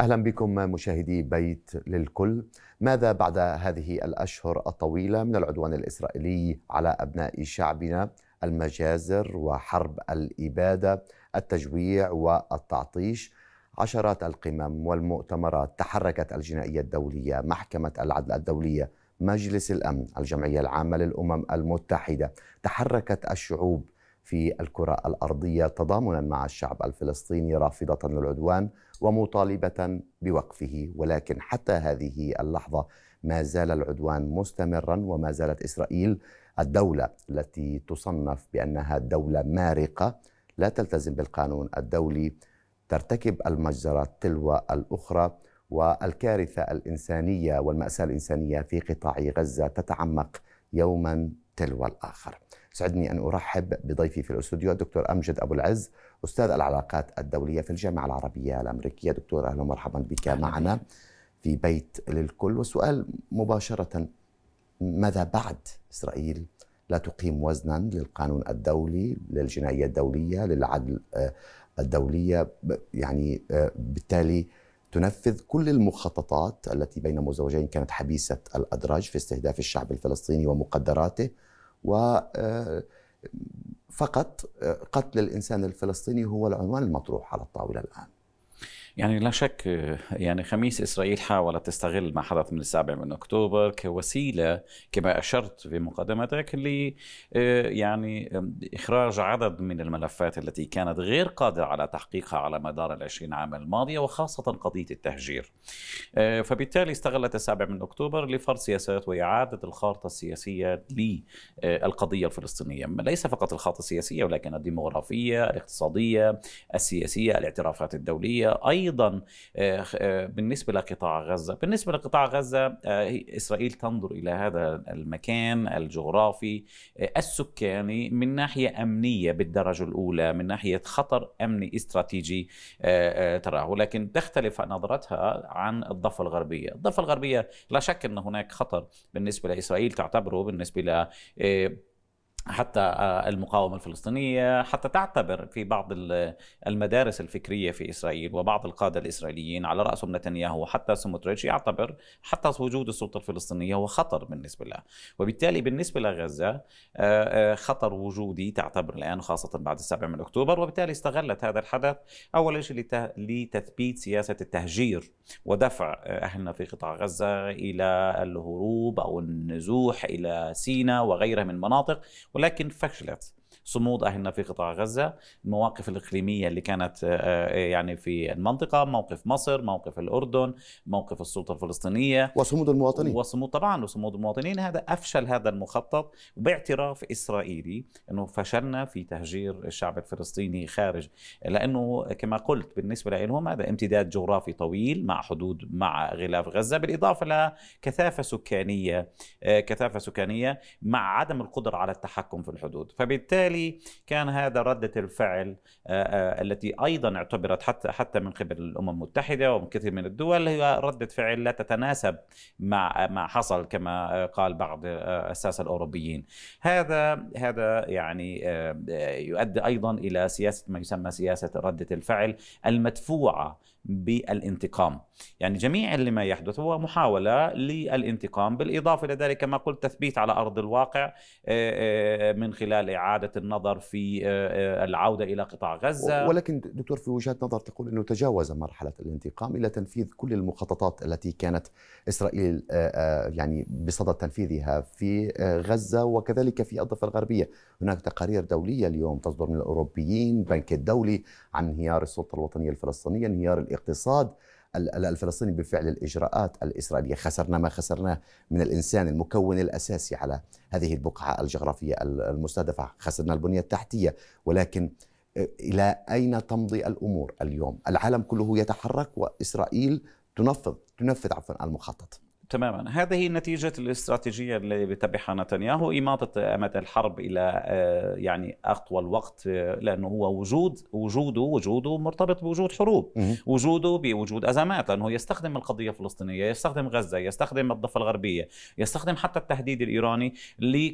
اهلا بكم مشاهدي بيت للكل ماذا بعد هذه الاشهر الطويله من العدوان الاسرائيلي على ابناء شعبنا المجازر وحرب الاباده التجويع والتعطيش عشرات القمم والمؤتمرات تحركت الجنائيه الدوليه محكمه العدل الدوليه مجلس الامن الجمعيه العامه للامم المتحده تحركت الشعوب في الكرة الأرضية تضامنا مع الشعب الفلسطيني رافضة للعدوان ومطالبة بوقفه ولكن حتى هذه اللحظة ما زال العدوان مستمرا وما زالت إسرائيل الدولة التي تصنف بأنها دولة مارقة لا تلتزم بالقانون الدولي ترتكب المجزرة تلو الأخرى والكارثة الإنسانية والمأساة الإنسانية في قطاع غزة تتعمق يوما تلو الآخر سعدني أن أرحب بضيفي في الأستوديو الدكتور أمجد أبو العز أستاذ العلاقات الدولية في الجامعة العربية الأمريكية دكتور أهلا ومرحبا بك معنا في بيت للكل والسؤال مباشرة ماذا بعد إسرائيل لا تقيم وزنا للقانون الدولي للجنائية الدولية للعدل آه، الدولية يعني آه، بالتالي تنفذ كل المخططات التي بين مزوجين كانت حبيسة الأدراج في استهداف الشعب الفلسطيني ومقدراته و آه، فقط آه، قتل الانسان الفلسطيني هو العنوان المطروح على الطاوله الان يعني لا شك يعني خميس اسرائيل حاولت تستغل ما حدث من السابع من اكتوبر كوسيله كما اشرت في مقدمتك ل يعني اخراج عدد من الملفات التي كانت غير قادره على تحقيقها على مدار ال20 عام الماضيه وخاصه قضيه التهجير. آه، فبالتالي استغلت السابع من اكتوبر لفرض سياسات واعاده الخارطه السياسيه للقضيه الفلسطينيه، ليس فقط الخارطه السياسيه ولكن الديموغرافيه، الاقتصاديه، السياسيه، الاعترافات الدوليه، ايضا ايضا آه، آه، بالنسبه لقطاع غزه، بالنسبه لقطاع غزه آه، اسرائيل تنظر الى هذا المكان الجغرافي السكاني من ناحيه امنيه بالدرجه الاولى، من ناحيه خطر امني استراتيجي تراه، ولكن تختلف نظرتها عن الضفه الغربيه، الضفه الغربيه لا شك ان هناك خطر بالنسبه لاسرائيل تعتبره بالنسبه ل حتى آه، المقاومة الفلسطينية حتى تعتبر في بعض المدارس الفكرية في إسرائيل وبعض القادة الإسرائيليين على رأسهم نتنياهو وحتى سموتريتش يعتبر حتى وجود السلطة الفلسطينية هو خطر بالنسبة له وبالتالي بالنسبة لغزة آه، آه، خطر وجودي تعتبر الآن خاصة بعد السابع من أكتوبر وبالتالي استغلت هذا الحدث أول شيء لتثبيت سياسة التهجير ودفع أهلنا في قطاع غزة إلى الهروب أو النزوح إلى سينا وغيرها من مناطق ولكن فشلت صمود اهلنا في قطاع غزه، المواقف الاقليميه اللي كانت آه، آه، يعني في المنطقه، موقف مصر، موقف الاردن، موقف السلطه الفلسطينيه وصمود المواطنين وصمود طبعا وصمود المواطنين هذا افشل هذا المخطط باعتراف اسرائيلي انه فشلنا في تهجير الشعب الفلسطيني خارج لانه كما قلت بالنسبه لهم هذا امتداد جغرافي طويل مع حدود مع غلاف غزه بالاضافه لكثافه سكانيه آه، كثافه سكانيه مع عدم القدره على التحكم في الحدود فبالتالي وبالتالي كان هذا ردة الفعل آه، آه، التي أيضا اعتبرت حتى حتى من قبل الأمم المتحدة ومن كثير من الدول هي ردة فعل لا تتناسب مع ما حصل كما قال بعض الساسة آه، الأوروبيين هذا هذا يعني يؤدي أيضا إلى سياسة ما يسمى سياسة ردة الفعل المدفوعة بالانتقام يعني جميع اللي ما يحدث هو محاولة للانتقام بالإضافة إلى ذلك كما قلت تثبيت على أرض الواقع من خلال إعادة النظر في آه، آه، العوده الى قطاع غزه ولكن دكتور في وجهه نظر تقول انه تجاوز مرحله الانتقام الى تنفيذ كل المخططات التي كانت اسرائيل آه، يعني بصدد تنفيذها في غزه وكذلك في الضفه الغربيه، هناك تقارير دوليه اليوم تصدر من الاوروبيين، بنك الدولي عن انهيار السلطه الوطنيه الفلسطينيه، انهيار الاقتصاد الفلسطيني بفعل الإجراءات الإسرائيلية خسرنا ما خسرناه من الإنسان المكون الأساسي على هذه البقعة الجغرافية المستهدفة خسرنا البنية التحتية ولكن آه، إلى أين تمضي الأمور اليوم العالم كله يتحرك وإسرائيل تنفذ تنفذ عفوا المخطط تماما هذه نتيجة الاستراتيجية اللي بيتبعها نتنياهو إماطة أمد الحرب إلى آه، يعني أطول وقت آه، لأنه هو وجود وجوده وجوده مرتبط بوجود حروب وجوده بوجود أزمات لأنه يستخدم القضية الفلسطينية يستخدم غزة يستخدم الضفة الغربية يستخدم حتى التهديد الإيراني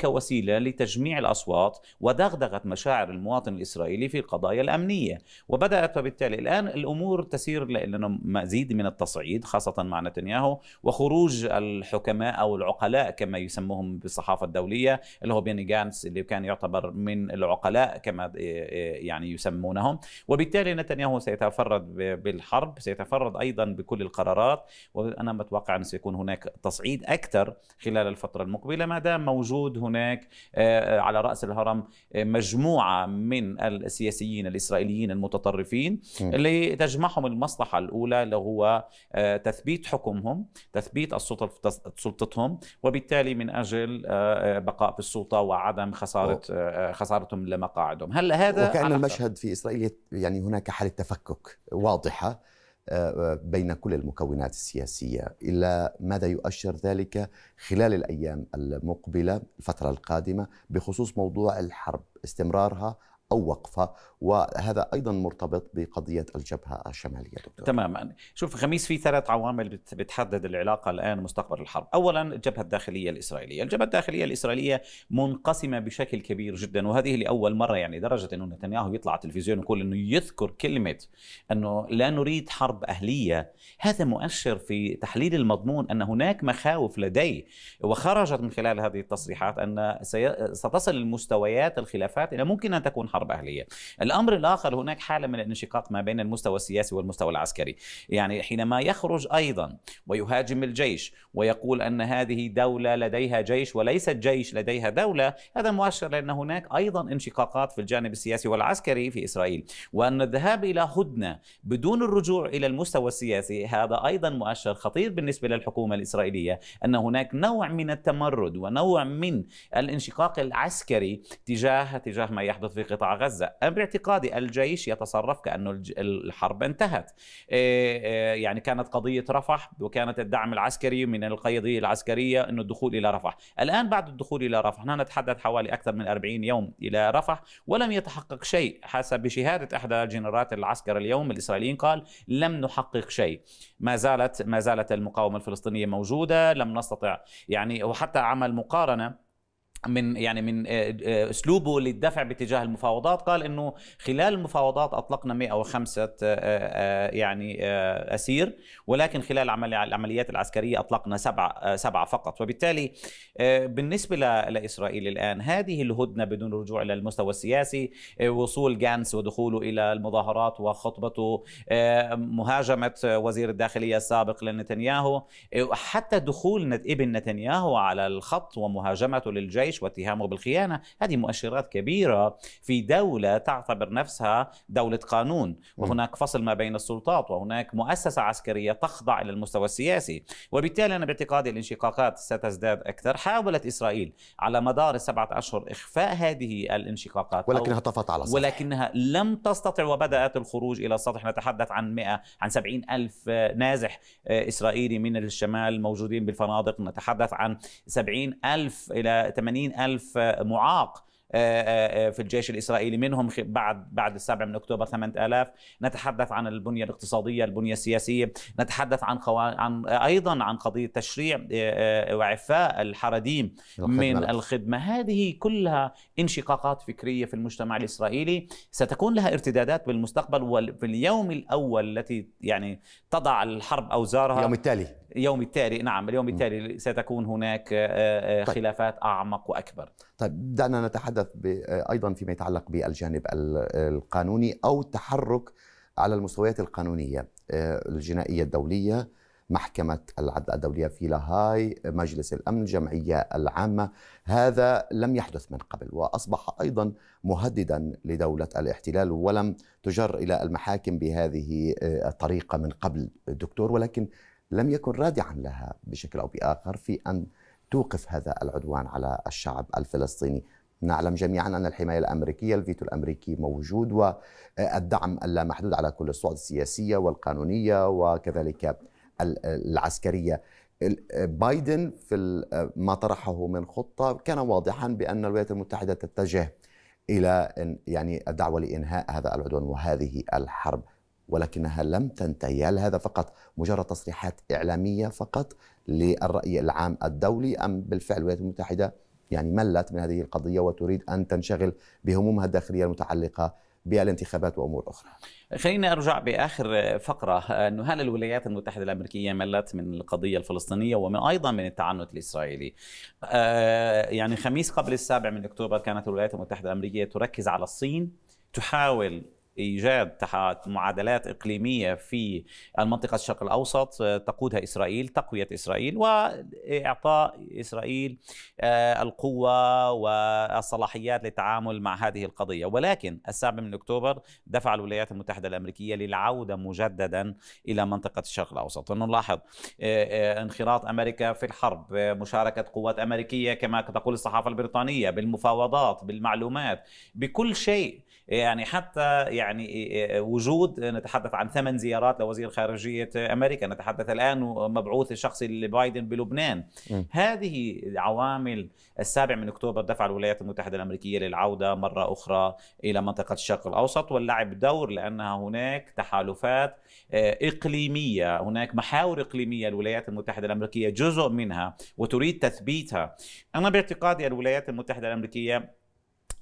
كوسيلة لتجميع الأصوات ودغدغة مشاعر المواطن الإسرائيلي في القضايا الأمنية وبدأت وبالتالي الآن الأمور تسير إلى مزيد من التصعيد خاصة مع نتنياهو وخروج الحكماء او العقلاء كما يسموهم بالصحافه الدوليه اللي هو بيني جانس اللي كان يعتبر من العقلاء كما آه، آه، يعني يسمونهم وبالتالي نتنياهو سيتفرد بالحرب سيتفرد ايضا بكل القرارات وانا متوقع ان سيكون هناك تصعيد اكثر خلال الفتره المقبله ما دام موجود هناك آه، على راس الهرم مجموعه من السياسيين الاسرائيليين المتطرفين اللي تجمعهم المصلحه الاولى اللي هو تثبيت حكمهم تثبيت السلطه السلطه سلطتهم وبالتالي من اجل آه، آه، بقاء في السلطه وعدم خساره آه، خسارتهم لمقاعدهم هل هذا وكان المشهد في اسرائيل يعني هناك حاله تفكك واضحه بين كل المكونات السياسيه الى ماذا يؤشر ذلك خلال الايام المقبله الفتره القادمه بخصوص موضوع الحرب استمرارها أو وقفة وهذا أيضا مرتبط بقضية الجبهة الشمالية دكتور تماما شوف خميس في ثلاث عوامل بتحدد العلاقة الآن مستقبل الحرب أولا الجبهة الداخلية الإسرائيلية الجبهة الداخلية الإسرائيلية منقسمة بشكل كبير جدا وهذه لأول مرة يعني درجة أنه نتنياهو يطلع على التلفزيون ويقول أنه يذكر كلمة أنه لا نريد حرب أهلية هذا مؤشر في تحليل المضمون أن هناك مخاوف لديه وخرجت من خلال هذه التصريحات أن ستصل المستويات الخلافات إلى ممكن أن تكون حرب حرب أهلية الأمر الآخر هناك حالة من الانشقاق ما بين المستوى السياسي والمستوى العسكري يعني حينما يخرج أيضا ويهاجم الجيش ويقول أن هذه دولة لديها جيش وليست جيش لديها دولة هذا مؤشر لأن هناك أيضا انشقاقات في الجانب السياسي والعسكري في إسرائيل وأن الذهاب إلى هدنة بدون الرجوع إلى المستوى السياسي هذا أيضا مؤشر خطير بالنسبة للحكومة الإسرائيلية أن هناك نوع من التمرد ونوع من الانشقاق العسكري تجاه تجاه ما يحدث في قطاع قطاع غزة أنا باعتقادي الجيش يتصرف كأنه الحرب انتهت إيه، إيه، يعني كانت قضية رفح وكانت الدعم العسكري من القيادية العسكرية أنه الدخول إلى رفح الآن بعد الدخول إلى رفح نحن نتحدث حوالي أكثر من 40 يوم إلى رفح ولم يتحقق شيء حسب شهادة أحد الجنرالات العسكر اليوم الإسرائيليين قال لم نحقق شيء ما زالت ما زالت المقاومة الفلسطينية موجودة لم نستطع يعني وحتى عمل مقارنة من يعني من آه، آه، اسلوبه للدفع باتجاه المفاوضات قال انه خلال المفاوضات اطلقنا 105 آه، يعني اسير ولكن خلال العمليات العسكريه اطلقنا سبعه سبعه فقط وبالتالي بالنسبه لاسرائيل الان هذه الهدنه بدون رجوع الى المستوى السياسي وصول جانس ودخوله الى المظاهرات وخطبته مهاجمه وزير الداخليه السابق لنتنياهو حتى دخول ابن نتنياهو على الخط ومهاجمته للجيش الجيش واتهامه بالخيانه هذه مؤشرات كبيره في دوله تعتبر نفسها دوله قانون وهناك فصل ما بين السلطات وهناك مؤسسه عسكريه تخضع الى المستوى السياسي وبالتالي انا باعتقادي الانشقاقات ستزداد اكثر حاولت اسرائيل على مدار السبعه اشهر اخفاء هذه الانشقاقات ولكنها طفت على السطح ولكنها لم تستطع وبدات الخروج الى السطح نتحدث عن 100 عن 70 الف نازح اسرائيلي من الشمال موجودين بالفنادق نتحدث عن 70 الف الى 80 80 ألف معاق آه، آه، آه، في الجيش الإسرائيلي منهم بعد بعد السابع من أكتوبر 8000 نتحدث عن البنية الاقتصادية البنية السياسية نتحدث عن خوا... عن أيضا عن قضية تشريع وعفاء الحرديم الخدمة من الخدمة هذه كلها انشقاقات فكرية في المجتمع الإسرائيلي ستكون لها ارتدادات بالمستقبل وفي اليوم الأول التي يعني تضع الحرب أوزارها اليوم التالي اليوم التالي نعم اليوم التالي ستكون هناك آه، آه، طيب. خلافات أعمق وأكبر طيب دعنا نتحدث آه، أيضا فيما يتعلق بالجانب القانوني أو التحرك على المستويات القانونية الجنائية الدولية محكمة العدل الدولية في لاهاي مجلس الأمن الجمعية العامة هذا لم يحدث من قبل وأصبح أيضا مهددا لدولة الاحتلال ولم تجر إلى المحاكم بهذه الطريقة من قبل دكتور ولكن لم يكن رادعا لها بشكل أو بآخر في أن توقف هذا العدوان على الشعب الفلسطيني نعلم جميعا أن الحماية الأمريكية الفيتو الأمريكي موجود والدعم اللامحدود على كل الصعد السياسية والقانونية وكذلك العسكرية بايدن في ما طرحه من خطة كان واضحا بأن الولايات المتحدة تتجه إلى يعني الدعوة لإنهاء هذا العدوان وهذه الحرب ولكنها لم تنتهي هل هذا فقط مجرد تصريحات إعلامية فقط للرأي العام الدولي أم بالفعل الولايات المتحدة يعني ملت من هذه القضية وتريد أن تنشغل بهمومها الداخلية المتعلقة بالانتخابات وامور اخرى. خليني ارجع باخر فقره انه هل الولايات المتحده الامريكيه ملت من القضيه الفلسطينيه ومن ايضا من التعنت الاسرائيلي. آه يعني خميس قبل السابع من اكتوبر كانت الولايات المتحده الامريكيه تركز على الصين تحاول ايجاد معادلات اقليميه في المنطقه الشرق الاوسط آه، تقودها اسرائيل تقويه اسرائيل واعطاء اسرائيل آه، القوه والصلاحيات للتعامل مع هذه القضيه ولكن السابع من اكتوبر دفع الولايات المتحده الامريكيه للعوده مجددا الى منطقه الشرق الاوسط نلاحظ آه، انخراط امريكا في الحرب مشاركه قوات امريكيه كما تقول الصحافه البريطانيه بالمفاوضات بالمعلومات بكل شيء يعني حتى يعني يعني إيه، إيه، وجود نتحدث عن ثمان زيارات لوزير خارجية أمريكا نتحدث الآن مبعوث الشخصي لبايدن بلبنان م. هذه عوامل السابع من أكتوبر دفع الولايات المتحدة الأمريكية للعودة مرة أخرى إلى منطقة الشرق الأوسط واللعب دور لأنها هناك تحالفات آه، إقليمية هناك محاور إقليمية الولايات المتحدة الأمريكية جزء منها وتريد تثبيتها أنا باعتقادي الولايات المتحدة الأمريكية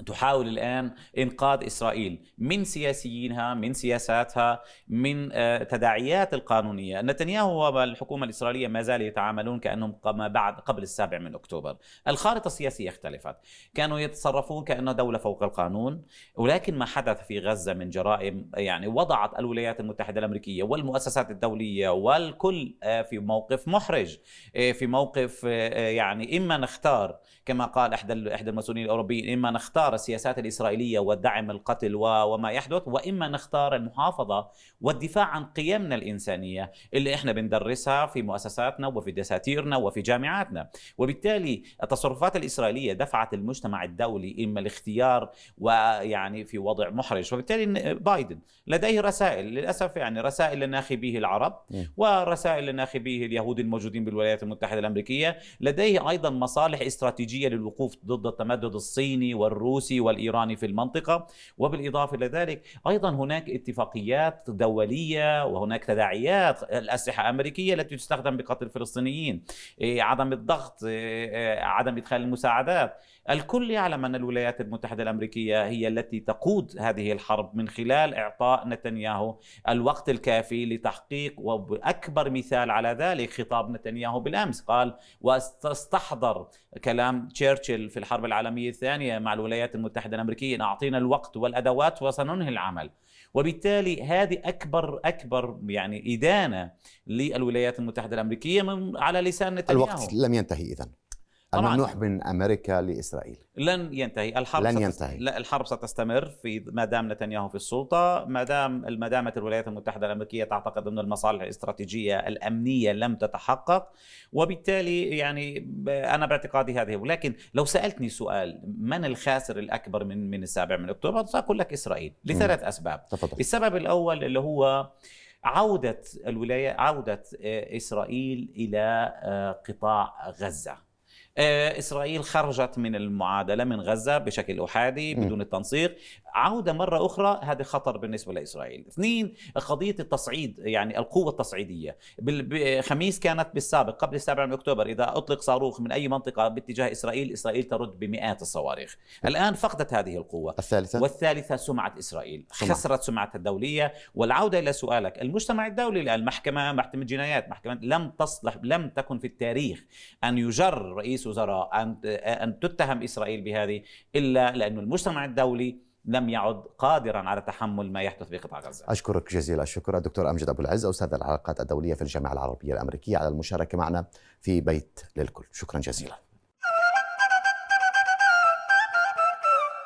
تحاول الان انقاذ اسرائيل من سياسيينها من سياساتها من آه، تداعيات القانونيه نتنياهو والحكومه الاسرائيليه ما زالوا يتعاملون كانهم ما بعد قبل السابع من اكتوبر الخارطه السياسيه اختلفت كانوا يتصرفون كانها دوله فوق القانون ولكن ما حدث في غزه من جرائم يعني وضعت الولايات المتحده الامريكيه والمؤسسات الدوليه والكل آه، في موقف محرج آه، في موقف يعني اما نختار كما قال احد احدى المسؤولين الاوروبيين اما نختار نختار السياسات الإسرائيلية ودعم القتل وما يحدث وإما نختار المحافظة والدفاع عن قيمنا الإنسانية اللي إحنا بندرسها في مؤسساتنا وفي دساتيرنا وفي جامعاتنا وبالتالي التصرفات الإسرائيلية دفعت المجتمع الدولي إما الاختيار ويعني في وضع محرج وبالتالي بايدن لديه رسائل للأسف يعني رسائل لناخبيه العرب ورسائل لناخبيه اليهود الموجودين بالولايات المتحدة الأمريكية لديه أيضا مصالح استراتيجية للوقوف ضد التمدد الصيني والروسي الروسي والايراني في المنطقه وبالاضافه الى ذلك ايضا هناك اتفاقيات دوليه وهناك تداعيات الاسلحه الامريكيه التي تستخدم بقتل الفلسطينيين إيه، عدم الضغط إيه، إيه، عدم ادخال المساعدات الكل يعلم ان الولايات المتحده الامريكيه هي التي تقود هذه الحرب من خلال اعطاء نتنياهو الوقت الكافي لتحقيق واكبر مثال على ذلك خطاب نتنياهو بالامس قال واستحضر كلام تشرشل في الحرب العالميه الثانيه مع الولايات الولايات المتحده الامريكيه اعطينا الوقت والادوات وسننهي العمل وبالتالي هذه اكبر اكبر يعني ادانه للولايات المتحده الامريكيه من على لسان نتنياهو الوقت لم ينتهي اذا الممنوح من امريكا لاسرائيل لن ينتهي الحرب لن ينتهي لا الحرب ستستمر في ما دام نتنياهو في السلطه ما دام ما دامت الولايات المتحده الامريكيه تعتقد ان المصالح الاستراتيجيه الامنيه لم تتحقق وبالتالي يعني انا باعتقادي هذه ولكن لو سالتني سؤال من الخاسر الاكبر من من السابع من اكتوبر ساقول لك اسرائيل لثلاث اسباب تفضل. السبب الاول اللي هو عودة الولاية عودة آه، إسرائيل إلى آه، قطاع غزة آه، إسرائيل خرجت من المعادلة من غزة بشكل أحادي بدون التنسيق عودة مرة أخرى هذا خطر بالنسبة لإسرائيل اثنين قضية التصعيد يعني القوة التصعيدية خميس كانت بالسابق قبل السابع من أكتوبر إذا أطلق صاروخ من أي منطقة باتجاه إسرائيل إسرائيل ترد بمئات الصواريخ الآن فقدت هذه القوة الثالثة والثالثة سمعة إسرائيل سمعت. خسرت سمعتها الدولية والعودة إلى سؤالك المجتمع الدولي الآن محكمة محكمة جنايات محكمة لم تصلح لم تكن في التاريخ أن يجر رئيس رئيس وزراء أن أن تتهم إسرائيل بهذه إلا لأن المجتمع الدولي لم يعد قادرا على تحمل ما يحدث بقطاع غزة أشكرك جزيل الشكر الدكتور أمجد أبو العز أستاذ العلاقات الدولية في الجامعة العربية الأمريكية على المشاركة معنا في بيت للكل شكرا جزيلا